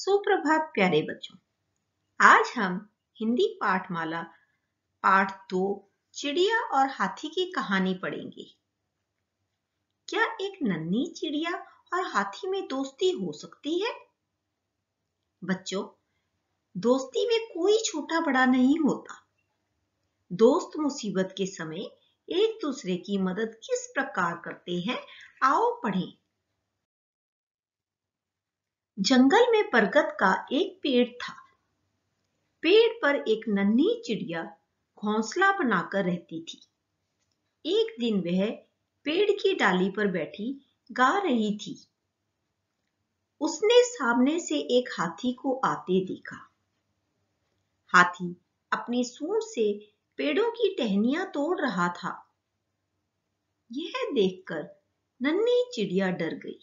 सुप्रभात प्यारे बच्चों आज हम हिंदी पाठमाला पाठ दो चिड़िया और हाथी की कहानी पढ़ेंगे क्या एक नन्ही चिड़िया और हाथी में दोस्ती हो सकती है बच्चों दोस्ती में कोई छोटा बड़ा नहीं होता दोस्त मुसीबत के समय एक दूसरे की मदद किस प्रकार करते हैं आओ पढ़ें जंगल में बरगद का एक पेड़ था पेड़ पर एक नन्ही चिड़िया घोंसला बनाकर रहती थी एक दिन वह पेड़ की डाली पर बैठी गा रही थी उसने सामने से एक हाथी को आते देखा हाथी अपनी सूंड से पेड़ों की टहनियां तोड़ रहा था यह देखकर नन्ही चिड़िया डर गई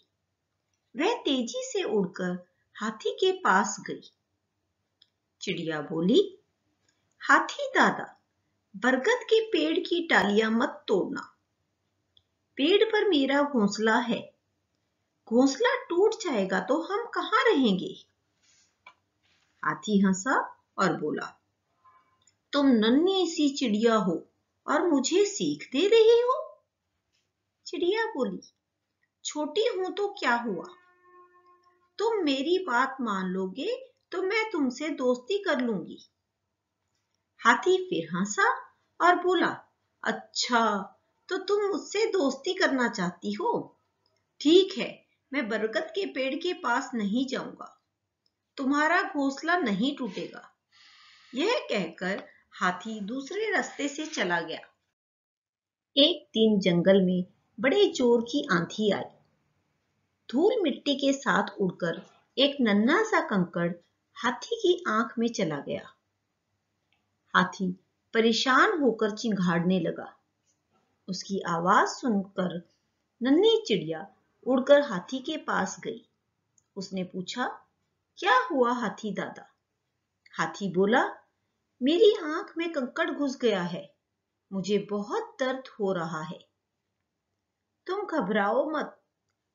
वह तेजी से उड़कर हाथी के पास गई चिड़िया बोली हाथी दादा बरगद के पेड़ की टालियां मत तोड़ना पेड़ पर मेरा घोंसला है घोंसला टूट जाएगा तो हम कहा रहेंगे हाथी हंसा और बोला तुम नन्ही सी चिड़िया हो और मुझे सीख दे रही हो चिड़िया बोली छोटी हूं तो क्या हुआ तुम मेरी बात मान लोगे तो मैं तुमसे दोस्ती कर लूंगी हाथी फिर हंसा और बोला अच्छा तो तुम मुझसे दोस्ती करना चाहती हो ठीक है मैं बरगद के पेड़ के पास नहीं जाऊंगा तुम्हारा घोंसला नहीं टूटेगा यह कहकर हाथी दूसरे रास्ते से चला गया एक दिन जंगल में बड़े जोर की आंधी आई धूल मिट्टी के साथ उड़कर एक नन्ना सा कंकड़ हाथी की आंख में चला गया हाथी परेशान होकर चिंघाड़ने लगा उसकी आवाज सुनकर नन्ही चिड़िया उड़कर हाथी के पास गई उसने पूछा क्या हुआ हाथी दादा हाथी बोला मेरी आंख में कंकड़ घुस गया है मुझे बहुत दर्द हो रहा है तुम घबराओ मत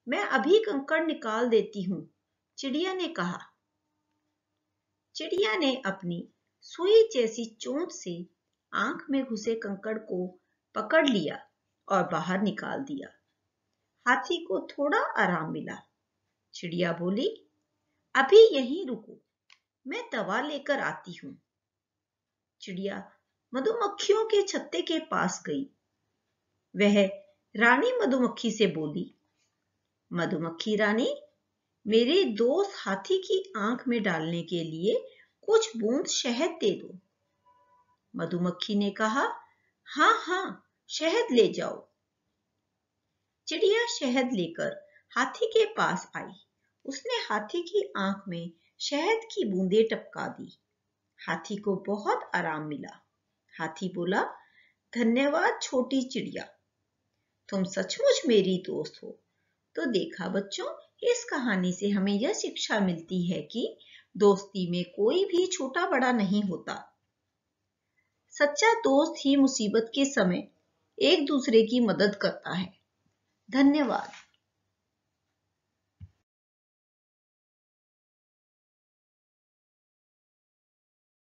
मैं अभी कंकड़ निकाल देती हूँ चिड़िया ने कहा चिड़िया ने अपनी सुई जैसी चोट से आंख में घुसे कंकड़ को पकड़ लिया और बाहर निकाल दिया हाथी को थोड़ा आराम मिला चिड़िया बोली अभी यहीं रुको मैं दवा लेकर आती हूँ चिड़िया मधुमक्खियों के छत्ते के पास गई वह रानी मधुमक्खी से बोली मधुमक्खी रानी मेरे दोस्त हाथी की आंख में डालने के लिए कुछ बूंद शहद दे दो मधुमक्खी ने कहा हाँ हाँ शहद ले जाओ चिड़िया शहद लेकर हाथी के पास आई उसने हाथी की आंख में शहद की बूंदे टपका दी हाथी को बहुत आराम मिला हाथी बोला धन्यवाद छोटी चिड़िया तुम सचमुच मेरी दोस्त हो तो देखा बच्चों इस कहानी से हमें यह शिक्षा मिलती है कि दोस्ती में कोई भी छोटा बड़ा नहीं होता सच्चा दोस्त ही मुसीबत के समय एक दूसरे की मदद करता है धन्यवाद